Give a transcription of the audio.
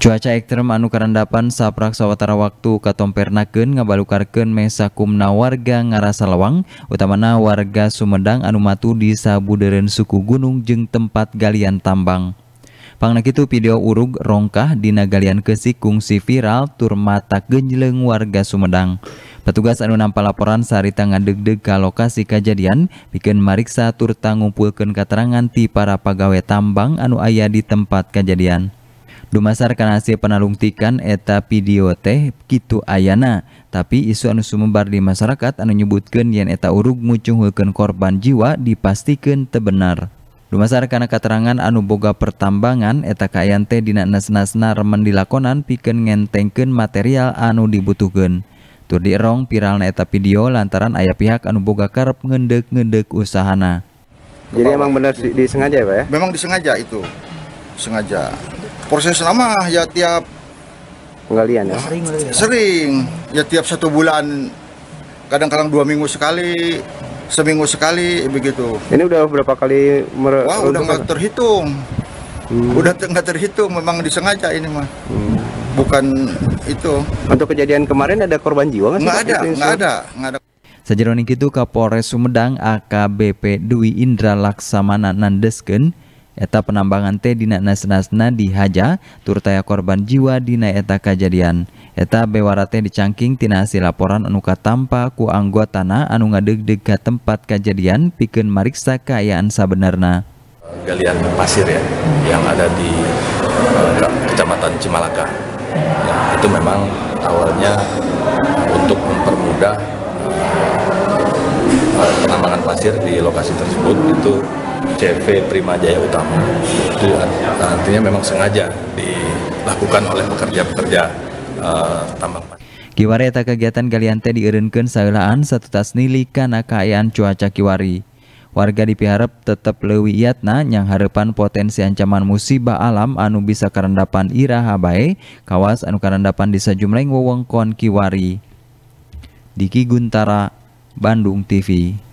cuaca eksrem anu karpan saprak sawwatara waktu kato Pernaken ngaballukukaken Mesa Kumna warga ngaras lewang utamana warga Sumedang Anumtu di Sabudeen suku Gunung jeungng tempat Galian tambang Bang itu video urug rongkah Dinagaliian kesi kuungsi viral tur mata gejleng warga Sumedang petugas anu nampa laporansaritanga ngadegdeg ka lokasi kejadian bikin Mariksa tur tanngupulken katerangan di para pagawai tambang anu ayah di tempat kejadian. Dumasarkan kana hasil penalungtikan eta video teh kitu ayana, tapi isu anu sumebar di masyarakat anu nyebutkeun yen eta urug ngucunghulkeun korban jiwa dipastikeun tebenar. Dumasarkan keterangan anu boga pertambangan eta kaayaan teh dina nas-nasna remen dilakonan pikeun ngentengkeun material anu dibutuhkeun. Tur dierong viralna eta video lantaran ayah pihak anu boga karep ngendek-ngendek usahana. Jadi emang benar disengaja ya Pak ya? Memang disengaja itu. Sengaja proses lama ya tiap penggalian ya sering ya. sering ya tiap satu bulan kadang-kadang dua minggu sekali seminggu sekali begitu ini udah berapa kali wah udah nggak terhitung hmm. udah nggak terhitung memang disengaja ini mah hmm. bukan itu untuk kejadian kemarin ada korban jiwa nggak ada nggak ada nggak ada Sajaronik itu Kapolres Sumedang AKBP Dwi Indra Laksamana Nandesken Eta penambangan teh dina nasnasna dihaja turtaya korban jiwa dina eta kejadian. Eta bewara teh dicangking tina hasil laporan anu katampa ku anggotana anu ngadeg-deg ka tempat kejadian pikeun mariksa kaayaan sabenerna. Galian pasir ya yang ada di uh, Kecamatan Cimalaka. Ya, itu memang awalnya untuk mempermudah uh, penambangan pasir di lokasi tersebut itu CV Prima Jaya Utama. Itu ya, artinya memang sengaja dilakukan oleh pekerja-pekerja uh, tambang pasir. Kiwari eta kegiatan galian teh dieureunkeun satu tas nili karena kayaan cuaca kiwari. Warga dipiharap tetap lewi iatna yang harapan potensi ancaman musibah alam anu bisa karendapan iraha bae kawas anu karendapan di sejumlah wewengkon kiwari. Diki Guntara, Bandung TV.